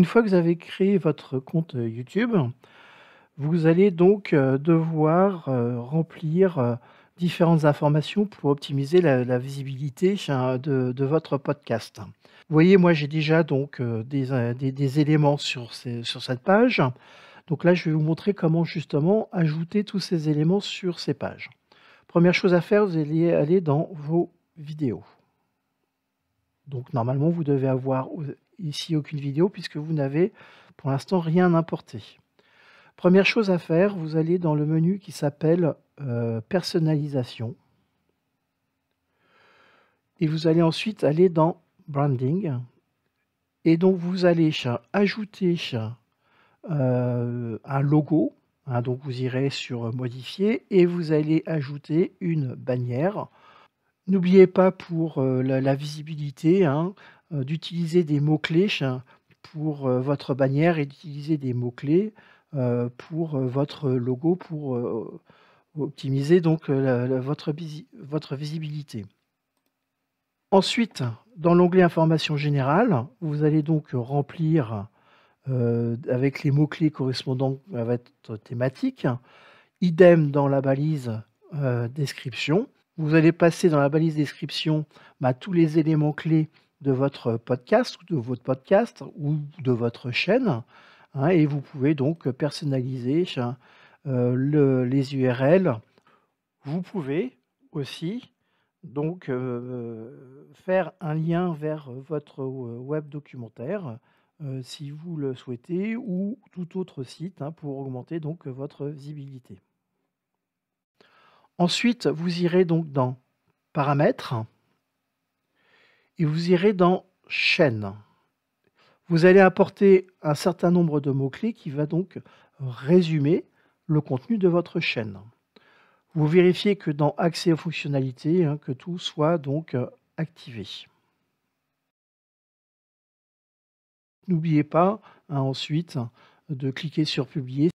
Une fois que vous avez créé votre compte euh, YouTube, vous allez donc euh, devoir euh, remplir différentes informations pour optimiser la, visibilité de, votre podcast. Vous voyez, moi j'ai déjà donc des, éléments sur, sur cette page. Donc là, je vais vous montrer comment justement ajouter tous ces éléments sur ces pages. Première chose à faire, vous allez aller dans vos vidéos. Donc normalement, vous devez avoir ici aucune vidéo puisque vous n'avez pour l'instant rien importé. Première chose à faire, vous allez dans le menu qui s'appelle euh, personnalisation. Et vous allez ensuite aller dans branding. Et donc vous allez ajouter euh, un logo. Hein, donc vous irez sur euh, modifier et vous allez ajouter une bannière. N'oubliez pas pour la, visibilité, hein, euh, d'utiliser des mots-clés pour euh, votre bannière et d'utiliser des mots-clés euh, pour votre logo pour optimiser donc votre, visibilité. Ensuite, dans l'onglet Information générale, vous allez donc remplir avec les mots-clés correspondants à votre thématique. Idem dans la balise description. Vous allez passer dans la balise description bah, tous les éléments clés de votre podcast ou de votre podcast ou de votre chaîne. Hein, et vous pouvez donc personnaliser euh, les URL. Vous pouvez aussi donc euh, faire un lien vers votre euh, web documentaire si vous le souhaitez ou tout autre site hein, pour augmenter donc votre visibilité. Ensuite, vous irez donc dans Paramètres et vous irez dans chaîne. Vous allez apporter un certain nombre de mots-clés qui va donc résumer le contenu de votre chaîne. Vous vérifiez que dans accès aux fonctionnalités, hein, que tout soit donc euh, activé. N'oubliez pas hein, ensuite de cliquer sur publier